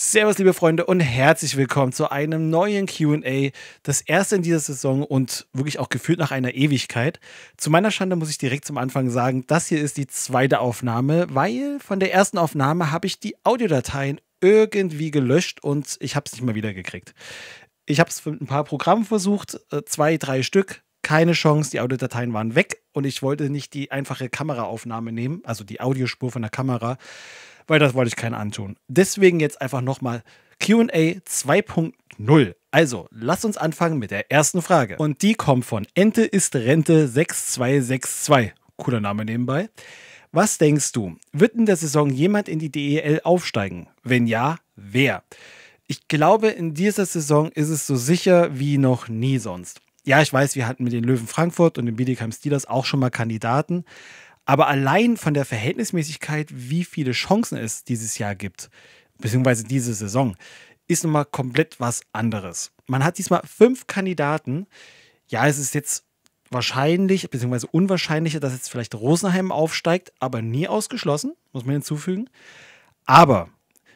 Servus, liebe Freunde, und herzlich willkommen zu einem neuen QA. Das erste in dieser Saison und wirklich auch gefühlt nach einer Ewigkeit. Zu meiner Schande muss ich direkt zum Anfang sagen, das hier ist die zweite Aufnahme, weil von der ersten Aufnahme habe ich die Audiodateien irgendwie gelöscht und ich habe es nicht mal wieder gekriegt. Ich habe es mit ein paar Programmen versucht, äh, zwei, drei Stück, keine Chance, die Audiodateien waren weg und ich wollte nicht die einfache Kameraaufnahme nehmen, also die Audiospur von der Kamera, weil das wollte ich keinen antun. Deswegen jetzt einfach nochmal QA 2.0. Also, lasst uns anfangen mit der ersten Frage. Und die kommt von Ente ist Rente 6262. Cooler Name nebenbei. Was denkst du? Wird in der Saison jemand in die DEL aufsteigen? Wenn ja, wer? Ich glaube, in dieser Saison ist es so sicher wie noch nie sonst. Ja, ich weiß, wir hatten mit den Löwen Frankfurt und den Bietigheim Steelers auch schon mal Kandidaten, aber allein von der Verhältnismäßigkeit, wie viele Chancen es dieses Jahr gibt, beziehungsweise diese Saison, ist nun mal komplett was anderes. Man hat diesmal fünf Kandidaten. Ja, es ist jetzt wahrscheinlich, beziehungsweise unwahrscheinlicher, dass jetzt vielleicht Rosenheim aufsteigt, aber nie ausgeschlossen, muss man hinzufügen. Aber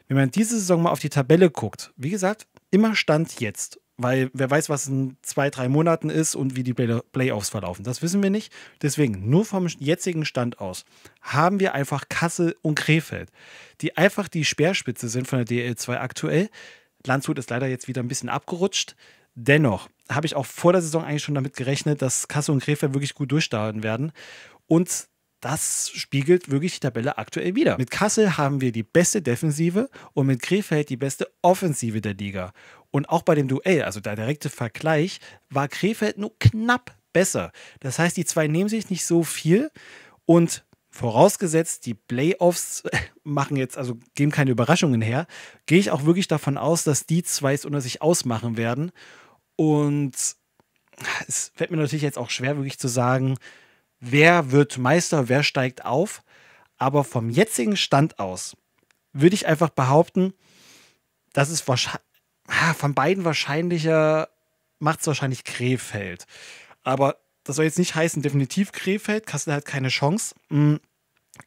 wenn man diese Saison mal auf die Tabelle guckt, wie gesagt, immer Stand jetzt. Weil wer weiß, was in zwei, drei Monaten ist und wie die Playoffs verlaufen. Das wissen wir nicht. Deswegen, nur vom jetzigen Stand aus, haben wir einfach Kassel und Krefeld, die einfach die Speerspitze sind von der DL2 aktuell. Landshut ist leider jetzt wieder ein bisschen abgerutscht. Dennoch habe ich auch vor der Saison eigentlich schon damit gerechnet, dass Kassel und Krefeld wirklich gut durchstarten werden. Und das spiegelt wirklich die Tabelle aktuell wieder. Mit Kassel haben wir die beste Defensive und mit Krefeld die beste Offensive der Liga. Und auch bei dem Duell, also der direkte Vergleich, war Krefeld nur knapp besser. Das heißt, die zwei nehmen sich nicht so viel und vorausgesetzt, die Playoffs äh, machen jetzt, also geben keine Überraschungen her, gehe ich auch wirklich davon aus, dass die zwei es unter sich ausmachen werden. Und es fällt mir natürlich jetzt auch schwer, wirklich zu sagen, wer wird Meister, wer steigt auf. Aber vom jetzigen Stand aus würde ich einfach behaupten, dass es wahrscheinlich von beiden wahrscheinlicher macht es wahrscheinlich Krefeld. Aber das soll jetzt nicht heißen, definitiv Krefeld. Kassel hat keine Chance. Hm,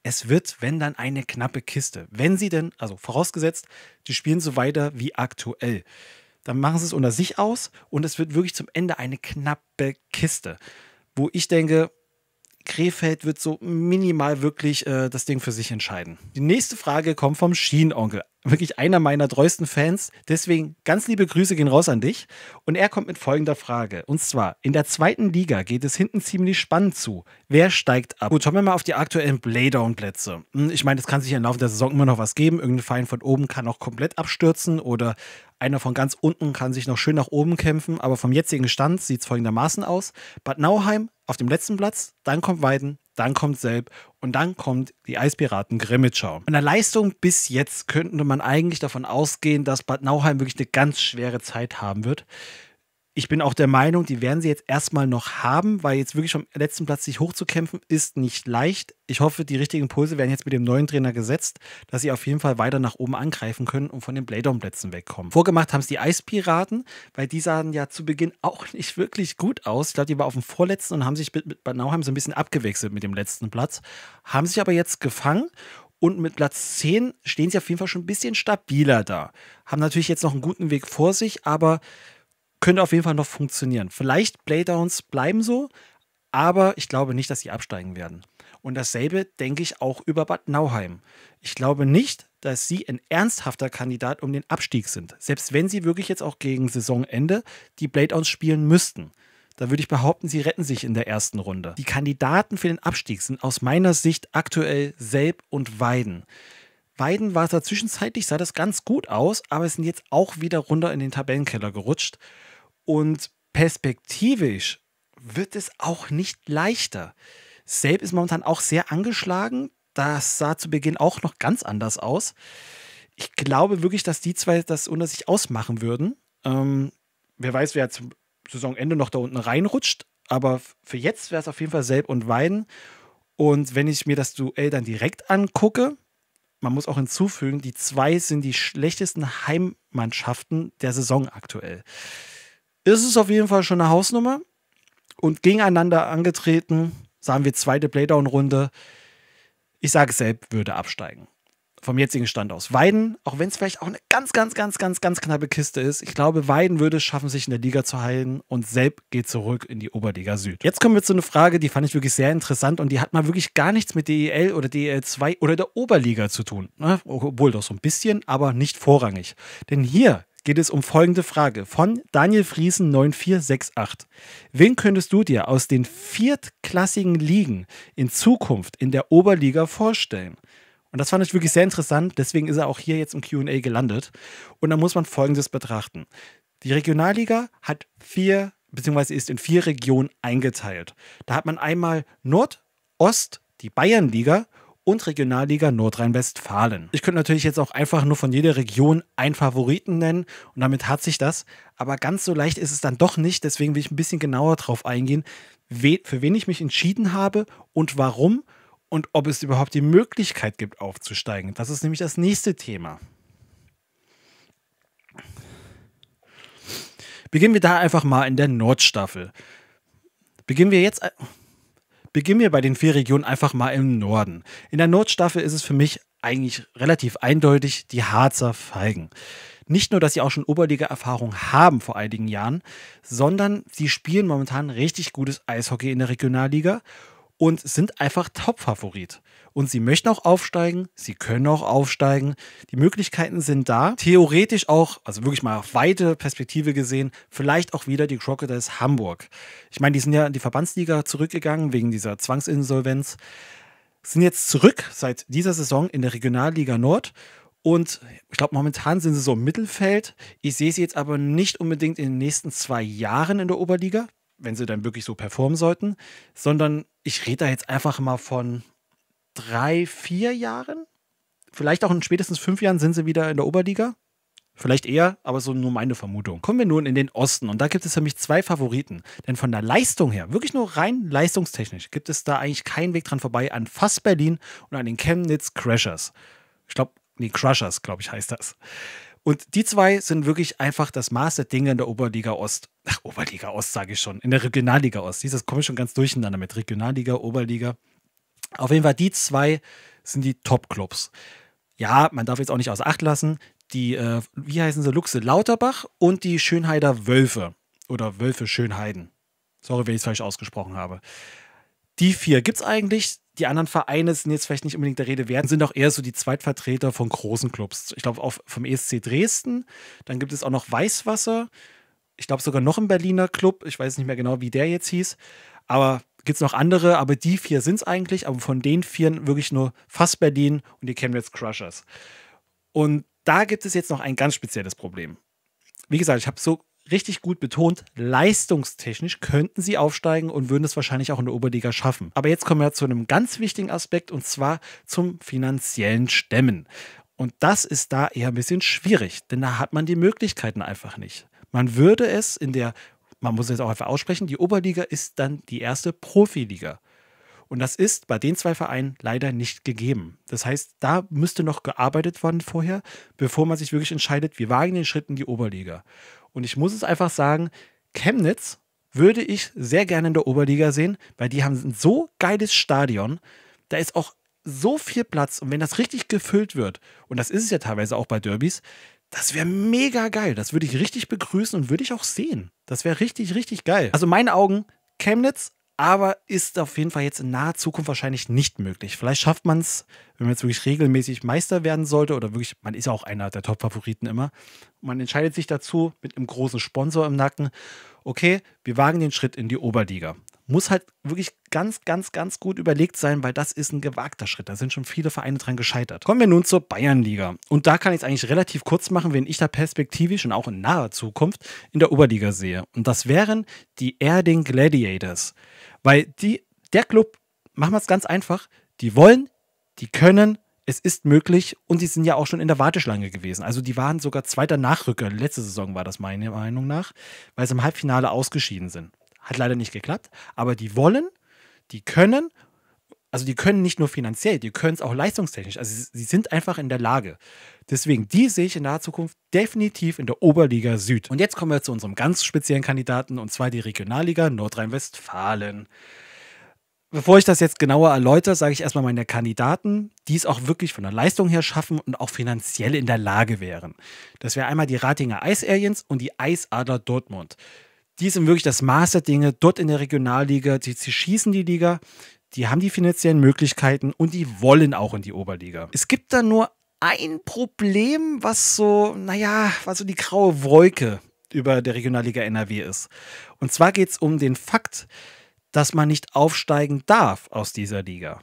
es wird, wenn dann, eine knappe Kiste. Wenn sie denn, also vorausgesetzt, die spielen so weiter wie aktuell. Dann machen sie es unter sich aus und es wird wirklich zum Ende eine knappe Kiste. Wo ich denke, Krefeld wird so minimal wirklich äh, das Ding für sich entscheiden. Die nächste Frage kommt vom Schienonkel. Wirklich einer meiner treuesten Fans. Deswegen ganz liebe Grüße gehen raus an dich. Und er kommt mit folgender Frage. Und zwar, in der zweiten Liga geht es hinten ziemlich spannend zu. Wer steigt ab? Gut, schauen wir mal auf die aktuellen Playdown-Plätze. Hm, ich meine, es kann sich im Laufe der Saison immer noch was geben. Irgendein Verein von oben kann auch komplett abstürzen oder einer von ganz unten kann sich noch schön nach oben kämpfen, aber vom jetzigen Stand sieht es folgendermaßen aus. Bad Nauheim, auf dem letzten Platz, dann kommt Weiden, dann kommt Selb und dann kommt die Eispiraten Grimmitschau. Von der Leistung bis jetzt könnte man eigentlich davon ausgehen, dass Bad Nauheim wirklich eine ganz schwere Zeit haben wird ich bin auch der Meinung, die werden sie jetzt erstmal noch haben, weil jetzt wirklich vom letzten Platz sich hochzukämpfen ist nicht leicht. Ich hoffe, die richtigen Impulse werden jetzt mit dem neuen Trainer gesetzt, dass sie auf jeden Fall weiter nach oben angreifen können und von den Bladeon-Plätzen wegkommen. Vorgemacht haben es die Eispiraten, weil die sahen ja zu Beginn auch nicht wirklich gut aus. Ich glaube, die waren auf dem vorletzten und haben sich mit, mit Bad Nauheim so ein bisschen abgewechselt mit dem letzten Platz, haben sich aber jetzt gefangen und mit Platz 10 stehen sie auf jeden Fall schon ein bisschen stabiler da. Haben natürlich jetzt noch einen guten Weg vor sich, aber könnte auf jeden Fall noch funktionieren. Vielleicht Playdowns bleiben so, aber ich glaube nicht, dass sie absteigen werden. Und dasselbe denke ich auch über Bad Nauheim. Ich glaube nicht, dass sie ein ernsthafter Kandidat um den Abstieg sind. Selbst wenn sie wirklich jetzt auch gegen Saisonende die Playdowns spielen müssten. Da würde ich behaupten, sie retten sich in der ersten Runde. Die Kandidaten für den Abstieg sind aus meiner Sicht aktuell Selb und Weiden. Weiden war es da zwischenzeitlich, sah das ganz gut aus, aber es sind jetzt auch wieder runter in den Tabellenkeller gerutscht. Und perspektivisch wird es auch nicht leichter. Selb ist momentan auch sehr angeschlagen. Das sah zu Beginn auch noch ganz anders aus. Ich glaube wirklich, dass die zwei das unter sich ausmachen würden. Ähm, wer weiß, wer zum Saisonende noch da unten reinrutscht. Aber für jetzt wäre es auf jeden Fall Selb und Weiden. Und wenn ich mir das Duell dann direkt angucke, man muss auch hinzufügen, die zwei sind die schlechtesten Heimmannschaften der Saison aktuell ist es auf jeden Fall schon eine Hausnummer. Und gegeneinander angetreten, sagen wir zweite Playdown-Runde. Ich sage selbst, würde absteigen. Vom jetzigen Stand aus. Weiden, auch wenn es vielleicht auch eine ganz, ganz, ganz, ganz, ganz knappe Kiste ist, ich glaube, Weiden würde es schaffen, sich in der Liga zu halten und Selb geht zurück in die Oberliga Süd. Jetzt kommen wir zu einer Frage, die fand ich wirklich sehr interessant und die hat mal wirklich gar nichts mit DEL oder DEL 2 oder der Oberliga zu tun. Ne? Obwohl doch so ein bisschen, aber nicht vorrangig. Denn hier geht es um folgende Frage von Daniel Friesen 9468. Wen könntest du dir aus den viertklassigen Ligen in Zukunft in der Oberliga vorstellen? Und das fand ich wirklich sehr interessant, deswegen ist er auch hier jetzt im QA gelandet. Und da muss man Folgendes betrachten. Die Regionalliga hat vier, beziehungsweise ist in vier Regionen eingeteilt. Da hat man einmal Nord, Ost, die Bayernliga und Regionalliga Nordrhein-Westfalen. Ich könnte natürlich jetzt auch einfach nur von jeder Region einen Favoriten nennen und damit hat sich das. Aber ganz so leicht ist es dann doch nicht. Deswegen will ich ein bisschen genauer drauf eingehen, für wen ich mich entschieden habe und warum und ob es überhaupt die Möglichkeit gibt, aufzusteigen. Das ist nämlich das nächste Thema. Beginnen wir da einfach mal in der Nordstaffel. Beginnen wir jetzt. Äh, Beginnen wir bei den vier Regionen einfach mal im Norden. In der Nordstaffel ist es für mich eigentlich relativ eindeutig die Harzer Feigen. Nicht nur, dass sie auch schon Oberliga-Erfahrung haben vor einigen Jahren, sondern sie spielen momentan richtig gutes Eishockey in der Regionalliga und sind einfach Top-Favorit und sie möchten auch aufsteigen, sie können auch aufsteigen. Die Möglichkeiten sind da. Theoretisch auch, also wirklich mal auf weite Perspektive gesehen, vielleicht auch wieder die Crocodiles Hamburg. Ich meine, die sind ja in die Verbandsliga zurückgegangen wegen dieser Zwangsinsolvenz. Sind jetzt zurück seit dieser Saison in der Regionalliga Nord und ich glaube, momentan sind sie so im Mittelfeld. Ich sehe sie jetzt aber nicht unbedingt in den nächsten zwei Jahren in der Oberliga, wenn sie dann wirklich so performen sollten, sondern ich rede da jetzt einfach mal von drei, vier Jahren, vielleicht auch in spätestens fünf Jahren sind sie wieder in der Oberliga. Vielleicht eher, aber so nur meine Vermutung. Kommen wir nun in den Osten und da gibt es für mich zwei Favoriten. Denn von der Leistung her, wirklich nur rein leistungstechnisch, gibt es da eigentlich keinen Weg dran vorbei an Fass Berlin und an den Chemnitz Crashers. Ich glaube, nee, Crushers, glaube ich, heißt das. Und die zwei sind wirklich einfach das Maß der Dinge in der Oberliga Ost. Ach, Oberliga Ost sage ich schon, in der Regionalliga Ost. Das komme ich schon ganz durcheinander mit Regionalliga, Oberliga. Auf jeden Fall, die zwei sind die Top-Clubs. Ja, man darf jetzt auch nicht außer Acht lassen, die, äh, wie heißen sie, Luchse Lauterbach und die Schönheider Wölfe oder Wölfe Schönheiden. Sorry, wenn ich es falsch ausgesprochen habe. Die vier gibt es eigentlich. Die anderen Vereine sind jetzt vielleicht nicht unbedingt der Rede wert, sind auch eher so die Zweitvertreter von großen Clubs. Ich glaube, vom ESC Dresden. Dann gibt es auch noch Weißwasser. Ich glaube sogar noch ein Berliner Club. Ich weiß nicht mehr genau, wie der jetzt hieß. Aber gibt es noch andere, aber die vier sind es eigentlich, aber von den vieren wirklich nur Fast und die Chemnitz Crushers. Und da gibt es jetzt noch ein ganz spezielles Problem. Wie gesagt, ich habe so richtig gut betont, leistungstechnisch könnten sie aufsteigen und würden es wahrscheinlich auch in der Oberliga schaffen. Aber jetzt kommen wir zu einem ganz wichtigen Aspekt und zwar zum finanziellen Stemmen. Und das ist da eher ein bisschen schwierig, denn da hat man die Möglichkeiten einfach nicht. Man würde es in der man muss es auch einfach aussprechen, die Oberliga ist dann die erste Profiliga. Und das ist bei den zwei Vereinen leider nicht gegeben. Das heißt, da müsste noch gearbeitet worden vorher, bevor man sich wirklich entscheidet, wir wagen den Schritt in die Oberliga. Und ich muss es einfach sagen, Chemnitz würde ich sehr gerne in der Oberliga sehen, weil die haben ein so geiles Stadion. Da ist auch so viel Platz. Und wenn das richtig gefüllt wird, und das ist es ja teilweise auch bei Derbys, das wäre mega geil. Das würde ich richtig begrüßen und würde ich auch sehen. Das wäre richtig, richtig geil. Also meinen Augen Chemnitz, aber ist auf jeden Fall jetzt in naher Zukunft wahrscheinlich nicht möglich. Vielleicht schafft man es, wenn man jetzt wirklich regelmäßig Meister werden sollte oder wirklich, man ist ja auch einer der Top-Favoriten immer. Man entscheidet sich dazu mit einem großen Sponsor im Nacken, okay, wir wagen den Schritt in die Oberliga muss halt wirklich ganz, ganz, ganz gut überlegt sein, weil das ist ein gewagter Schritt. Da sind schon viele Vereine dran gescheitert. Kommen wir nun zur Bayernliga. Und da kann ich es eigentlich relativ kurz machen, wenn ich da perspektivisch und auch in naher Zukunft in der Oberliga sehe. Und das wären die Erding Gladiators. Weil die, der Club, machen wir es ganz einfach, die wollen, die können, es ist möglich und sie sind ja auch schon in der Warteschlange gewesen. Also die waren sogar zweiter Nachrücker. Letzte Saison war das meiner Meinung nach, weil sie im Halbfinale ausgeschieden sind. Hat leider nicht geklappt. Aber die wollen, die können, also die können nicht nur finanziell, die können es auch leistungstechnisch. Also sie, sind einfach in der Lage. Deswegen, die sehe ich in naher Zukunft definitiv in der Oberliga Süd. Und jetzt kommen wir zu unserem ganz speziellen Kandidaten, und zwar die Regionalliga Nordrhein-Westfalen. Bevor ich das jetzt genauer erläutere, sage ich erstmal meine Kandidaten, die es auch wirklich von der Leistung her schaffen und auch finanziell in der Lage wären. Das wäre einmal die Ratinger Eisaliens und die Eisadler Dortmund die sind wirklich das Maß der Dinge dort in der Regionalliga. Die, die schießen die Liga, die haben die finanziellen Möglichkeiten und die wollen auch in die Oberliga. Es gibt da nur ein Problem, was so, naja, was so die graue Wolke über der Regionalliga NRW ist. Und zwar geht es um den Fakt, dass man nicht aufsteigen darf aus dieser Liga.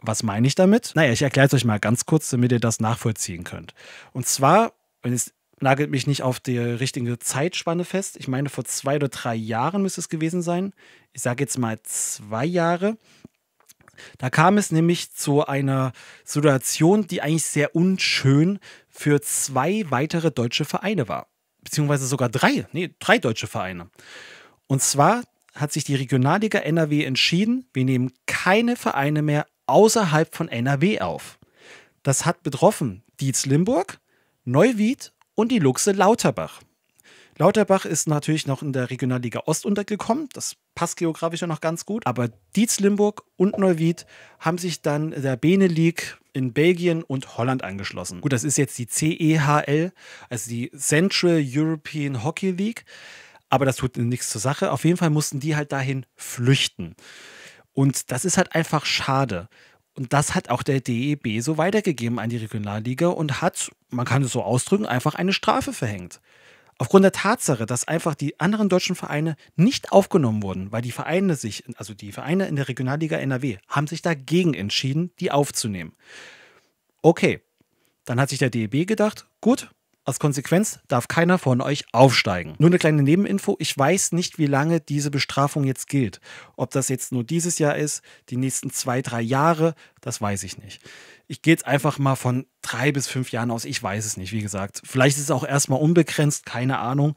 Was meine ich damit? Naja, ich erkläre es euch mal ganz kurz, damit ihr das nachvollziehen könnt. Und zwar, wenn es nagelt mich nicht auf die richtige Zeitspanne fest. Ich meine, vor zwei oder drei Jahren müsste es gewesen sein. Ich sage jetzt mal zwei Jahre. Da kam es nämlich zu einer Situation, die eigentlich sehr unschön für zwei weitere deutsche Vereine war. Beziehungsweise sogar drei, nee, drei deutsche Vereine. Und zwar hat sich die Regionalliga NRW entschieden, wir nehmen keine Vereine mehr außerhalb von NRW auf. Das hat betroffen Dietz Limburg, Neuwied und die Luchse Lauterbach. Lauterbach ist natürlich noch in der Regionalliga Ost untergekommen. Das passt geografisch ja noch ganz gut. Aber Dietz Limburg und Neuwied haben sich dann der Bene League in Belgien und Holland angeschlossen. Gut, das ist jetzt die CEHL, also die Central European Hockey League. Aber das tut nichts zur Sache. Auf jeden Fall mussten die halt dahin flüchten. Und das ist halt einfach schade. Und das hat auch der DEB so weitergegeben an die Regionalliga und hat, man kann es so ausdrücken, einfach eine Strafe verhängt. Aufgrund der Tatsache, dass einfach die anderen deutschen Vereine nicht aufgenommen wurden, weil die Vereine sich, also die Vereine in der Regionalliga NRW, haben sich dagegen entschieden, die aufzunehmen. Okay, dann hat sich der DEB gedacht, gut, als Konsequenz darf keiner von euch aufsteigen. Nur eine kleine Nebeninfo, ich weiß nicht, wie lange diese Bestrafung jetzt gilt. Ob das jetzt nur dieses Jahr ist, die nächsten zwei, drei Jahre, das weiß ich nicht. Ich gehe jetzt einfach mal von drei bis fünf Jahren aus, ich weiß es nicht, wie gesagt. Vielleicht ist es auch erstmal unbegrenzt, keine Ahnung.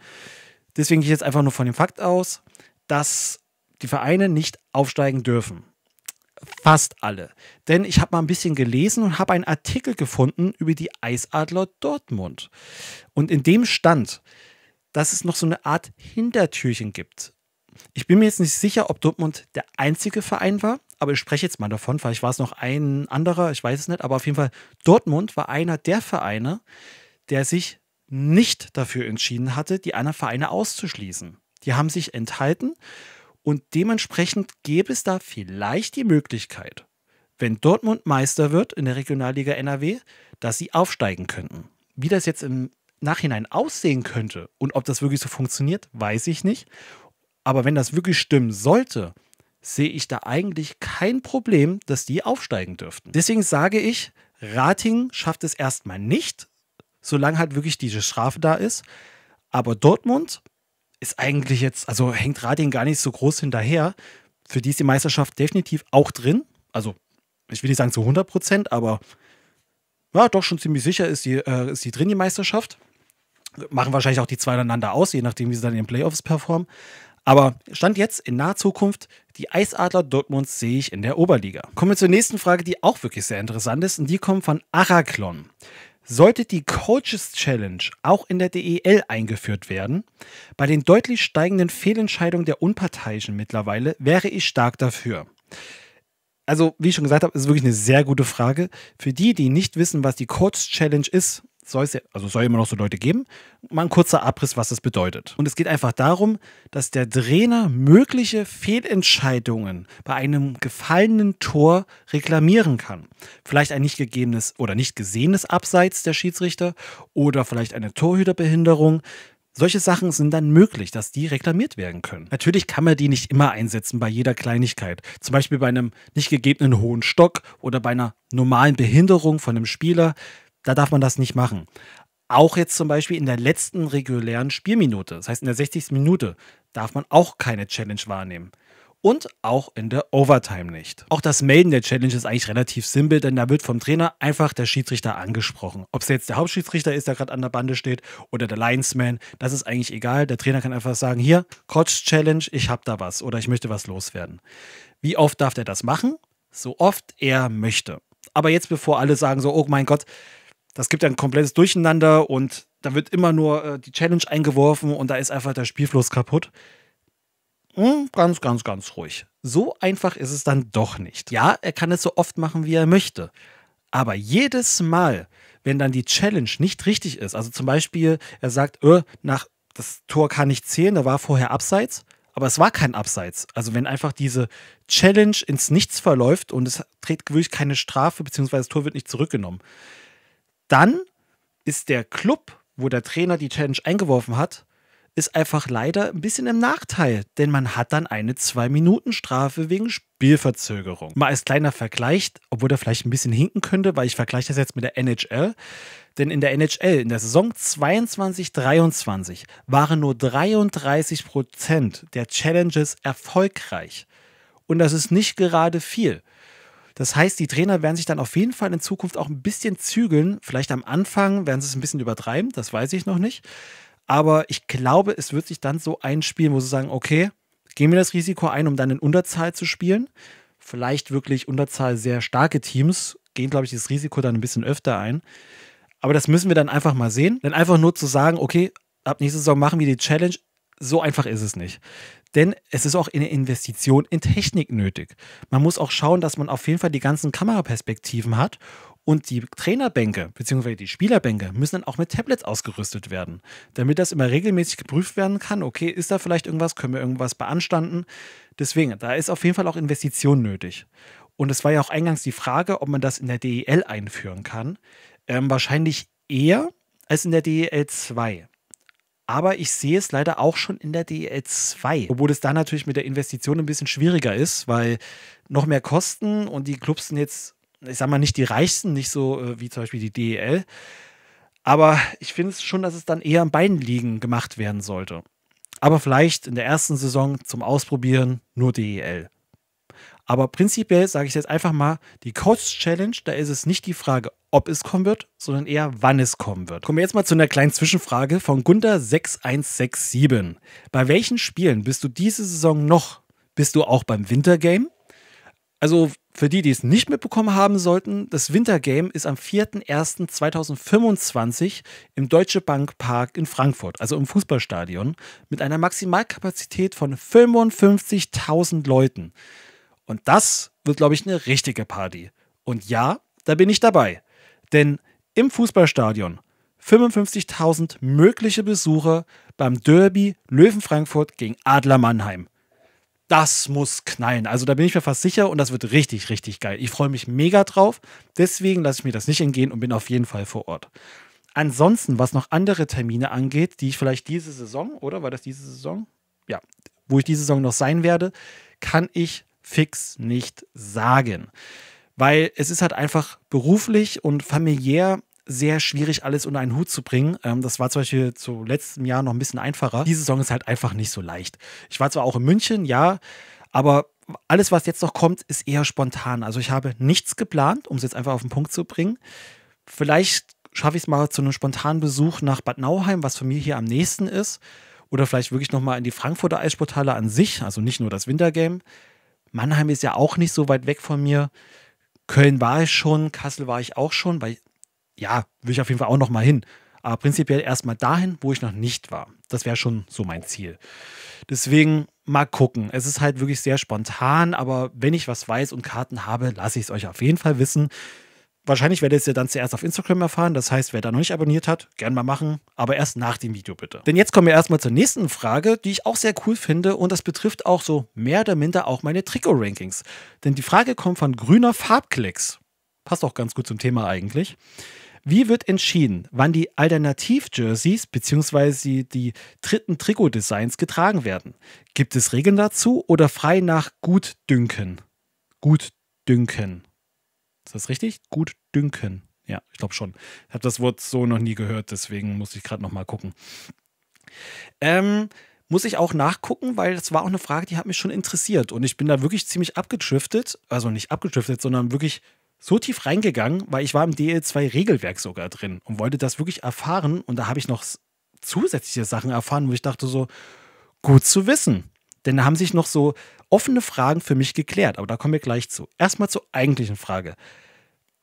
Deswegen gehe ich jetzt einfach nur von dem Fakt aus, dass die Vereine nicht aufsteigen dürfen. Fast alle. Denn ich habe mal ein bisschen gelesen und habe einen Artikel gefunden über die Eisadler Dortmund. Und in dem stand, dass es noch so eine Art Hintertürchen gibt. Ich bin mir jetzt nicht sicher, ob Dortmund der einzige Verein war, aber ich spreche jetzt mal davon. Vielleicht war es noch ein anderer, ich weiß es nicht. Aber auf jeden Fall, Dortmund war einer der Vereine, der sich nicht dafür entschieden hatte, die anderen Vereine auszuschließen. Die haben sich enthalten und dementsprechend gäbe es da vielleicht die Möglichkeit, wenn Dortmund Meister wird in der Regionalliga NRW, dass sie aufsteigen könnten. Wie das jetzt im Nachhinein aussehen könnte und ob das wirklich so funktioniert, weiß ich nicht. Aber wenn das wirklich stimmen sollte, sehe ich da eigentlich kein Problem, dass die aufsteigen dürften. Deswegen sage ich, Rating schafft es erstmal nicht, solange halt wirklich diese Strafe da ist. Aber Dortmund ist eigentlich jetzt, also hängt Radien gar nicht so groß hinterher. Für die ist die Meisterschaft definitiv auch drin. Also, ich will nicht sagen zu 100 Prozent, aber ja, doch schon ziemlich sicher ist die, äh, ist die drin, die Meisterschaft. Machen wahrscheinlich auch die zwei einander aus, je nachdem, wie sie dann in den Playoffs performen. Aber Stand jetzt in naher Zukunft, die Eisadler Dortmunds sehe ich in der Oberliga. Kommen wir zur nächsten Frage, die auch wirklich sehr interessant ist, und die kommt von Araklon. Sollte die Coaches Challenge auch in der DEL eingeführt werden, bei den deutlich steigenden Fehlentscheidungen der Unparteiischen mittlerweile wäre ich stark dafür. Also, wie ich schon gesagt habe, ist wirklich eine sehr gute Frage. Für die, die nicht wissen, was die Coach Challenge ist, soll es ja, also soll immer noch so Leute geben, mal ein kurzer Abriss, was das bedeutet. Und es geht einfach darum, dass der Trainer mögliche Fehlentscheidungen bei einem gefallenen Tor reklamieren kann. Vielleicht ein nicht gegebenes oder nicht gesehenes Abseits der Schiedsrichter oder vielleicht eine Torhüterbehinderung. Solche Sachen sind dann möglich, dass die reklamiert werden können. Natürlich kann man die nicht immer einsetzen bei jeder Kleinigkeit. Zum Beispiel bei einem nicht gegebenen hohen Stock oder bei einer normalen Behinderung von einem Spieler da darf man das nicht machen. Auch jetzt zum Beispiel in der letzten regulären Spielminute, das heißt in der 60. Minute, darf man auch keine Challenge wahrnehmen. Und auch in der Overtime nicht. Auch das Melden der Challenge ist eigentlich relativ simpel, denn da wird vom Trainer einfach der Schiedsrichter angesprochen. Ob es jetzt der Hauptschiedsrichter ist, der gerade an der Bande steht, oder der Linesman, das ist eigentlich egal. Der Trainer kann einfach sagen, hier, Coach Challenge, ich hab da was oder ich möchte was loswerden. Wie oft darf der das machen? So oft er möchte. Aber jetzt, bevor alle sagen so, oh mein Gott, das gibt ein komplettes Durcheinander und da wird immer nur äh, die Challenge eingeworfen und da ist einfach der Spielfluss kaputt. Hm, ganz, ganz, ganz ruhig. So einfach ist es dann doch nicht. Ja, er kann es so oft machen, wie er möchte. Aber jedes Mal, wenn dann die Challenge nicht richtig ist, also zum Beispiel, er sagt, öh, nach, das Tor kann nicht zählen, da war vorher Abseits, aber es war kein Abseits. Also wenn einfach diese Challenge ins Nichts verläuft und es trägt gewöhnlich keine Strafe, beziehungsweise das Tor wird nicht zurückgenommen, dann ist der Club, wo der Trainer die Challenge eingeworfen hat, ist einfach leider ein bisschen im Nachteil, denn man hat dann eine Zwei-Minuten-Strafe wegen Spielverzögerung. Mal als kleiner Vergleich, obwohl der vielleicht ein bisschen hinken könnte, weil ich vergleiche das jetzt mit der NHL. Denn in der NHL, in der Saison 22-23, waren nur 33 Prozent der Challenges erfolgreich. Und das ist nicht gerade viel. Das heißt, die Trainer werden sich dann auf jeden Fall in Zukunft auch ein bisschen zügeln. Vielleicht am Anfang werden sie es ein bisschen übertreiben, das weiß ich noch nicht. Aber ich glaube, es wird sich dann so einspielen, wo sie sagen, okay, gehen wir das Risiko ein, um dann in Unterzahl zu spielen. Vielleicht wirklich Unterzahl sehr starke Teams gehen, glaube ich, das Risiko dann ein bisschen öfter ein. Aber das müssen wir dann einfach mal sehen. Denn einfach nur zu sagen, okay, ab nächster Saison machen wir die Challenge, so einfach ist es nicht. Denn es ist auch eine Investition in Technik nötig. Man muss auch schauen, dass man auf jeden Fall die ganzen Kameraperspektiven hat und die Trainerbänke bzw. die Spielerbänke müssen dann auch mit Tablets ausgerüstet werden, damit das immer regelmäßig geprüft werden kann. Okay, ist da vielleicht irgendwas? Können wir irgendwas beanstanden? Deswegen, da ist auf jeden Fall auch Investition nötig. Und es war ja auch eingangs die Frage, ob man das in der DEL einführen kann. Ähm, wahrscheinlich eher als in der DEL 2. Aber ich sehe es leider auch schon in der DL2, obwohl es da natürlich mit der Investition ein bisschen schwieriger ist, weil noch mehr Kosten und die Clubs sind jetzt, ich sag mal, nicht die reichsten, nicht so äh, wie zum Beispiel die DEL. Aber ich finde es schon, dass es dann eher am Bein liegen gemacht werden sollte. Aber vielleicht in der ersten Saison zum Ausprobieren nur DEL. Aber prinzipiell sage ich jetzt einfach mal, die Coach Challenge, da ist es nicht die Frage, ob es kommen wird, sondern eher wann es kommen wird. Kommen wir jetzt mal zu einer kleinen Zwischenfrage von Gunter 6167. Bei welchen Spielen bist du diese Saison noch? Bist du auch beim Wintergame? Also für die, die es nicht mitbekommen haben sollten, das Wintergame ist am 4.01.2025 im Deutsche Bank Park in Frankfurt, also im Fußballstadion, mit einer Maximalkapazität von 55.000 Leuten. Und das wird, glaube ich, eine richtige Party. Und ja, da bin ich dabei. Denn im Fußballstadion 55.000 mögliche Besucher beim Derby Löwen Frankfurt gegen Adler Mannheim. Das muss knallen. Also da bin ich mir fast sicher und das wird richtig, richtig geil. Ich freue mich mega drauf. Deswegen lasse ich mir das nicht entgehen und bin auf jeden Fall vor Ort. Ansonsten, was noch andere Termine angeht, die ich vielleicht diese Saison, oder war das diese Saison? Ja, wo ich diese Saison noch sein werde, kann ich fix nicht sagen. Weil es ist halt einfach beruflich und familiär sehr schwierig, alles unter einen Hut zu bringen. Ähm, das war zum Beispiel zu letztem Jahr noch ein bisschen einfacher. Diese Saison ist halt einfach nicht so leicht. Ich war zwar auch in München, ja, aber alles, was jetzt noch kommt, ist eher spontan. Also ich habe nichts geplant, um es jetzt einfach auf den Punkt zu bringen. Vielleicht schaffe ich es mal zu einem spontanen Besuch nach Bad Nauheim, was für mich hier am nächsten ist. Oder vielleicht wirklich nochmal in die Frankfurter Eissporthalle an sich, also nicht nur das Wintergame. Mannheim ist ja auch nicht so weit weg von mir. Köln war ich schon, Kassel war ich auch schon, weil ja, will ich auf jeden Fall auch noch mal hin. Aber prinzipiell erstmal dahin, wo ich noch nicht war. Das wäre schon so mein Ziel. Deswegen mal gucken. Es ist halt wirklich sehr spontan, aber wenn ich was weiß und Karten habe, lasse ich es euch auf jeden Fall wissen. Wahrscheinlich werdet ihr dann zuerst auf Instagram erfahren. Das heißt, wer da noch nicht abonniert hat, gern mal machen, aber erst nach dem Video bitte. Denn jetzt kommen wir erstmal zur nächsten Frage, die ich auch sehr cool finde und das betrifft auch so mehr oder minder auch meine Trikot-Rankings. Denn die Frage kommt von grüner Farbklicks. Passt auch ganz gut zum Thema eigentlich. Wie wird entschieden, wann die Alternativ-Jerseys bzw. die dritten Trikot-Designs getragen werden? Gibt es Regeln dazu oder frei nach Gutdünken? Gutdünken. Ist das richtig? Gut dünken. Ja, ich glaube schon. Ich habe das Wort so noch nie gehört, deswegen muss ich gerade noch mal gucken. Ähm, muss ich auch nachgucken, weil das war auch eine Frage, die hat mich schon interessiert. Und ich bin da wirklich ziemlich abgedriftet, also nicht abgedriftet, sondern wirklich so tief reingegangen, weil ich war im DL2-Regelwerk sogar drin und wollte das wirklich erfahren. Und da habe ich noch zusätzliche Sachen erfahren, wo ich dachte so, gut zu wissen. Denn da haben sich noch so offene Fragen für mich geklärt, aber da kommen wir gleich zu. Erstmal zur eigentlichen Frage.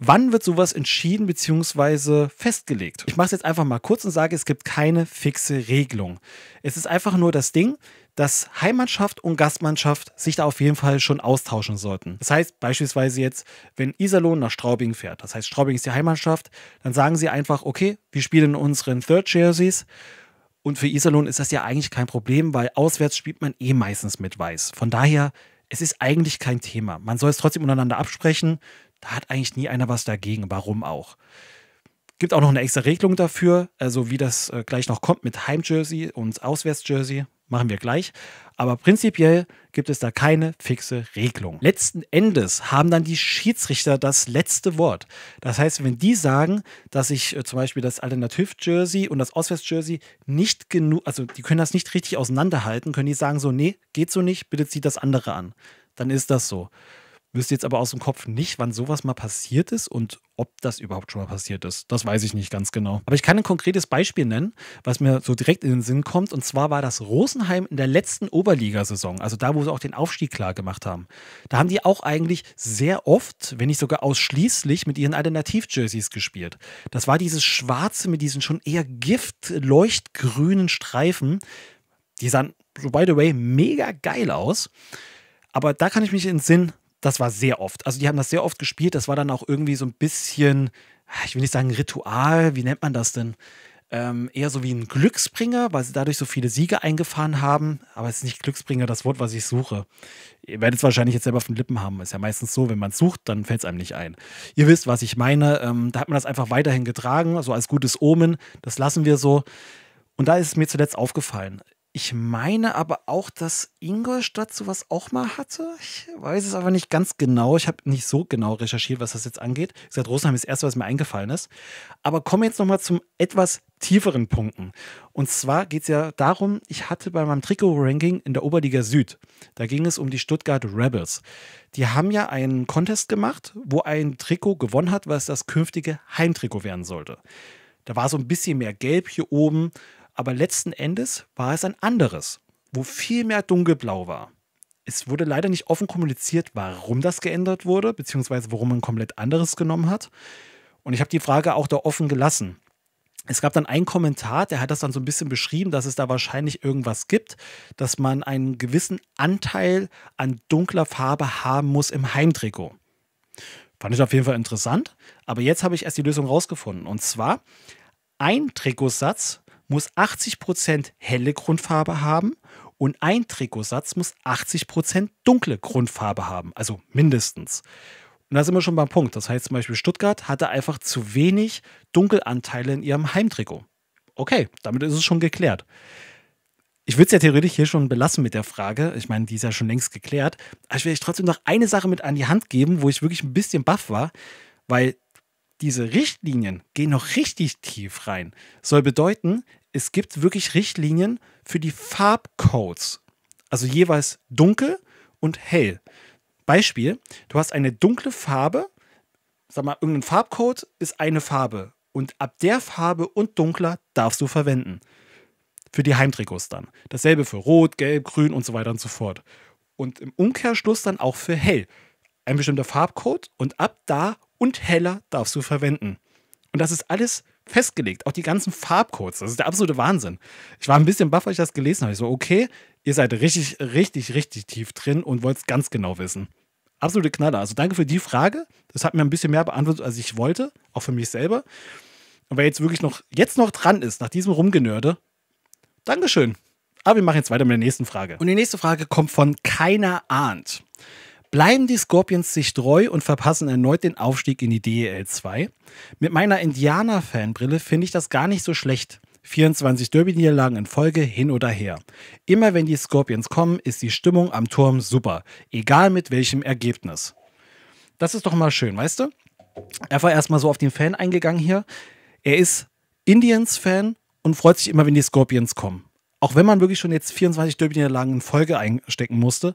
Wann wird sowas entschieden bzw. festgelegt? Ich mache es jetzt einfach mal kurz und sage, es gibt keine fixe Regelung. Es ist einfach nur das Ding, dass Heimmannschaft und Gastmannschaft sich da auf jeden Fall schon austauschen sollten. Das heißt beispielsweise jetzt, wenn Iserlohn nach Straubing fährt, das heißt Straubing ist die Heimmannschaft, dann sagen sie einfach, okay, wir spielen in unseren Third Jerseys und für Iserlohn ist das ja eigentlich kein Problem, weil auswärts spielt man eh meistens mit Weiß. Von daher, es ist eigentlich kein Thema. Man soll es trotzdem untereinander absprechen. Da hat eigentlich nie einer was dagegen. Warum auch? Gibt auch noch eine extra Regelung dafür, also wie das äh, gleich noch kommt mit Heimjersey und Auswärtsjersey machen wir gleich. Aber prinzipiell gibt es da keine fixe Regelung. Letzten Endes haben dann die Schiedsrichter das letzte Wort. Das heißt, wenn die sagen, dass ich äh, zum Beispiel das Alternativ-Jersey und das Auswärts-Jersey nicht genug, also die können das nicht richtig auseinanderhalten, können die sagen so, nee, geht so nicht, bitte zieht das andere an. Dann ist das so. Wüsste jetzt aber aus dem Kopf nicht, wann sowas mal passiert ist und ob das überhaupt schon mal passiert ist. Das weiß ich nicht ganz genau. Aber ich kann ein konkretes Beispiel nennen, was mir so direkt in den Sinn kommt. Und zwar war das Rosenheim in der letzten Oberligasaison, also da, wo sie auch den Aufstieg klar gemacht haben. Da haben die auch eigentlich sehr oft, wenn nicht sogar ausschließlich, mit ihren Alternativ-Jerseys gespielt. Das war dieses Schwarze mit diesen schon eher giftleuchtgrünen Streifen. Die sahen, by the way, mega geil aus. Aber da kann ich mich in den Sinn das war sehr oft. Also die haben das sehr oft gespielt. Das war dann auch irgendwie so ein bisschen, ich will nicht sagen Ritual, wie nennt man das denn? Ähm, eher so wie ein Glücksbringer, weil sie dadurch so viele Siege eingefahren haben. Aber es ist nicht Glücksbringer das Wort, was ich suche. Ihr werdet es wahrscheinlich jetzt selber auf den Lippen haben. Ist ja meistens so, wenn man es sucht, dann fällt es einem nicht ein. Ihr wisst, was ich meine. Ähm, da hat man das einfach weiterhin getragen, so als gutes Omen. Das lassen wir so. Und da ist es mir zuletzt aufgefallen. Ich meine aber auch, dass Ingolstadt sowas auch mal hatte. Ich weiß es aber nicht ganz genau. Ich habe nicht so genau recherchiert, was das jetzt angeht. Ich sage, Rosenheim ist das erste, was mir eingefallen ist. Aber kommen wir jetzt nochmal zum etwas tieferen Punkten. Und zwar geht es ja darum, ich hatte bei meinem Trikot-Ranking in der Oberliga Süd, da ging es um die Stuttgart Rebels. Die haben ja einen Contest gemacht, wo ein Trikot gewonnen hat, was das künftige Heimtrikot werden sollte. Da war so ein bisschen mehr Gelb hier oben. Aber letzten Endes war es ein anderes, wo viel mehr dunkelblau war. Es wurde leider nicht offen kommuniziert, warum das geändert wurde, beziehungsweise warum man komplett anderes genommen hat. Und ich habe die Frage auch da offen gelassen. Es gab dann einen Kommentar, der hat das dann so ein bisschen beschrieben, dass es da wahrscheinlich irgendwas gibt, dass man einen gewissen Anteil an dunkler Farbe haben muss im Heimtrikot. Fand ich auf jeden Fall interessant, aber jetzt habe ich erst die Lösung rausgefunden. Und zwar, ein Trikotsatz muss 80% helle Grundfarbe haben und ein Trikotsatz muss 80% dunkle Grundfarbe haben, also mindestens. Und da sind wir schon beim Punkt. Das heißt zum Beispiel, Stuttgart hatte einfach zu wenig Dunkelanteile in ihrem Heimtrikot. Okay, damit ist es schon geklärt. Ich würde es ja theoretisch hier schon belassen mit der Frage. Ich meine, die ist ja schon längst geklärt. Aber ich will euch trotzdem noch eine Sache mit an die Hand geben, wo ich wirklich ein bisschen baff war, weil diese Richtlinien gehen noch richtig tief rein. Soll bedeuten, es gibt wirklich Richtlinien für die Farbcodes. Also jeweils dunkel und hell. Beispiel, du hast eine dunkle Farbe, sag mal, irgendein Farbcode ist eine Farbe. Und ab der Farbe und dunkler darfst du verwenden. Für die Heimtrikots dann. Dasselbe für Rot, Gelb, Grün und so weiter und so fort. Und im Umkehrschluss dann auch für hell ein bestimmter Farbcode und ab da und heller darfst du verwenden. Und das ist alles festgelegt, auch die ganzen Farbcodes. Das ist der absolute Wahnsinn. Ich war ein bisschen baff, als ich das gelesen habe. Ich so, okay, ihr seid richtig, richtig, richtig tief drin und wollt es ganz genau wissen. Absolute Knaller. Also danke für die Frage. Das hat mir ein bisschen mehr beantwortet, als ich wollte, auch für mich selber. Und wer jetzt wirklich noch, jetzt noch dran ist, nach diesem Rumgenörde, Dankeschön. Aber wir machen jetzt weiter mit der nächsten Frage. Und die nächste Frage kommt von Keiner Ahnt bleiben die Scorpions sich treu und verpassen erneut den Aufstieg in die DEL 2. Mit meiner Indianer-Fanbrille finde ich das gar nicht so schlecht. 24 Derby-Niederlagen in Folge hin oder her. Immer wenn die Scorpions kommen, ist die Stimmung am Turm super, egal mit welchem Ergebnis. Das ist doch mal schön, weißt du? Er war erstmal so auf den Fan eingegangen hier. Er ist Indians-Fan und freut sich immer, wenn die Scorpions kommen. Auch wenn man wirklich schon jetzt 24 Derby-Niederlagen in Folge einstecken musste,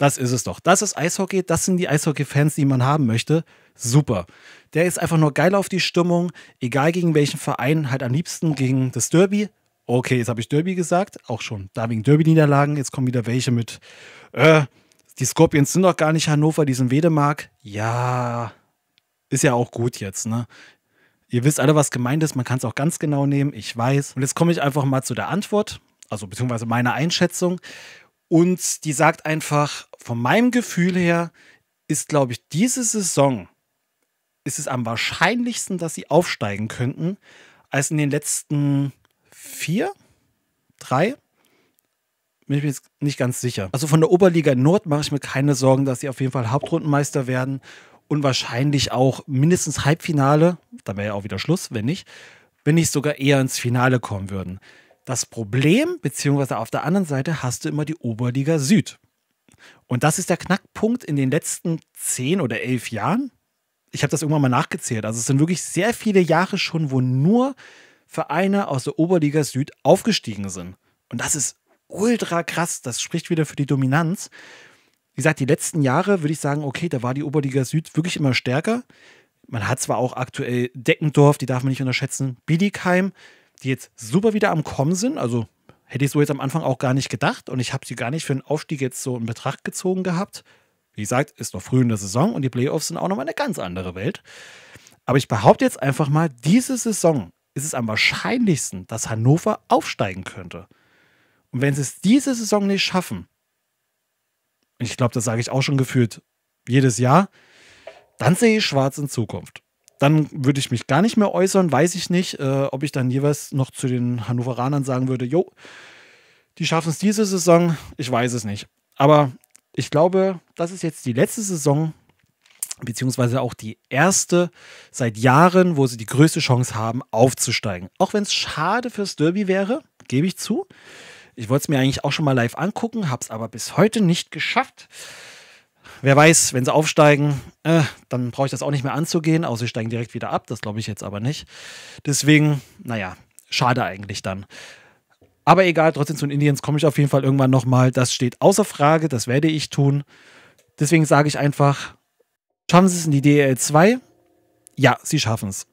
das ist es doch. Das ist Eishockey. Das sind die Eishockey-Fans, die man haben möchte. Super. Der ist einfach nur geil auf die Stimmung. Egal gegen welchen Verein. Halt am liebsten gegen das Derby. Okay, jetzt habe ich Derby gesagt. Auch schon. Da wegen Derby-Niederlagen. Jetzt kommen wieder welche mit. Äh, die Scorpions sind doch gar nicht Hannover. Die sind Wedemark. Ja. Ist ja auch gut jetzt, ne? Ihr wisst alle, was gemeint ist. Man kann es auch ganz genau nehmen. Ich weiß. Und jetzt komme ich einfach mal zu der Antwort. Also beziehungsweise meiner Einschätzung. Und die sagt einfach, von meinem Gefühl her ist, glaube ich, diese Saison ist es am wahrscheinlichsten, dass sie aufsteigen könnten, als in den letzten vier, drei. Bin ich mir jetzt nicht ganz sicher. Also von der Oberliga Nord mache ich mir keine Sorgen, dass sie auf jeden Fall Hauptrundenmeister werden und wahrscheinlich auch mindestens Halbfinale, da wäre ja auch wieder Schluss, wenn nicht, wenn nicht sogar eher ins Finale kommen würden das Problem, beziehungsweise auf der anderen Seite hast du immer die Oberliga Süd. Und das ist der Knackpunkt in den letzten zehn oder elf Jahren. Ich habe das irgendwann mal nachgezählt. Also es sind wirklich sehr viele Jahre schon, wo nur Vereine aus der Oberliga Süd aufgestiegen sind. Und das ist ultra krass. Das spricht wieder für die Dominanz. Wie gesagt, die letzten Jahre würde ich sagen, okay, da war die Oberliga Süd wirklich immer stärker. Man hat zwar auch aktuell Deckendorf, die darf man nicht unterschätzen, Biedigheim, die jetzt super wieder am Kommen sind. Also hätte ich so jetzt am Anfang auch gar nicht gedacht und ich habe sie gar nicht für einen Aufstieg jetzt so in Betracht gezogen gehabt. Wie gesagt, ist noch früh in der Saison und die Playoffs sind auch nochmal eine ganz andere Welt. Aber ich behaupte jetzt einfach mal, diese Saison ist es am wahrscheinlichsten, dass Hannover aufsteigen könnte. Und wenn sie es diese Saison nicht schaffen, und ich glaube, das sage ich auch schon gefühlt jedes Jahr, dann sehe ich schwarz in Zukunft. Dann würde ich mich gar nicht mehr äußern, weiß ich nicht, äh, ob ich dann jeweils noch zu den Hannoveranern sagen würde, jo, die schaffen es diese Saison, ich weiß es nicht. Aber ich glaube, das ist jetzt die letzte Saison, beziehungsweise auch die erste seit Jahren, wo sie die größte Chance haben, aufzusteigen. Auch wenn es schade fürs Derby wäre, gebe ich zu. Ich wollte es mir eigentlich auch schon mal live angucken, habe es aber bis heute nicht geschafft. Wer weiß, wenn sie aufsteigen, äh, dann brauche ich das auch nicht mehr anzugehen, außer sie steigen direkt wieder ab. Das glaube ich jetzt aber nicht. Deswegen, naja, schade eigentlich dann. Aber egal, trotzdem zu den Indians komme ich auf jeden Fall irgendwann nochmal. Das steht außer Frage, das werde ich tun. Deswegen sage ich einfach, schaffen sie es in die dl 2? Ja, sie schaffen es.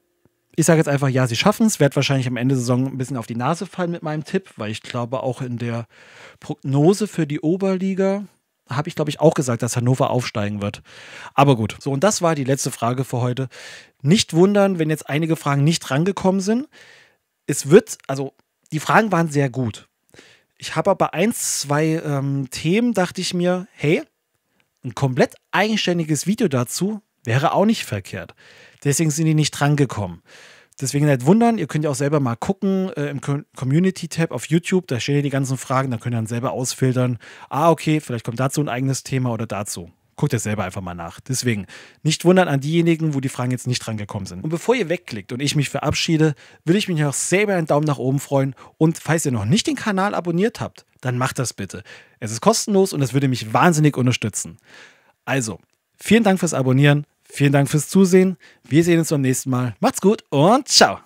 Ich sage jetzt einfach, ja, sie schaffen es. Werd wahrscheinlich am Ende der Saison ein bisschen auf die Nase fallen mit meinem Tipp, weil ich glaube, auch in der Prognose für die Oberliga habe ich, glaube ich, auch gesagt, dass Hannover aufsteigen wird. Aber gut, so und das war die letzte Frage für heute. Nicht wundern, wenn jetzt einige Fragen nicht rangekommen sind. Es wird, also die Fragen waren sehr gut. Ich habe aber ein, zwei ähm, Themen, dachte ich mir, hey, ein komplett eigenständiges Video dazu wäre auch nicht verkehrt. Deswegen sind die nicht rangekommen. gekommen. Deswegen nicht wundern, ihr könnt ja auch selber mal gucken äh, im Community-Tab auf YouTube, da stehen ja die ganzen Fragen, da könnt ihr dann selber ausfiltern. Ah, okay, vielleicht kommt dazu ein eigenes Thema oder dazu. Guckt ihr selber einfach mal nach. Deswegen nicht wundern an diejenigen, wo die Fragen jetzt nicht drangekommen sind. Und bevor ihr wegklickt und ich mich verabschiede, will ich mich auch selber einen Daumen nach oben freuen. Und falls ihr noch nicht den Kanal abonniert habt, dann macht das bitte. Es ist kostenlos und es würde mich wahnsinnig unterstützen. Also, vielen Dank fürs Abonnieren. Vielen Dank fürs Zusehen. Wir sehen uns beim nächsten Mal. Macht's gut und ciao.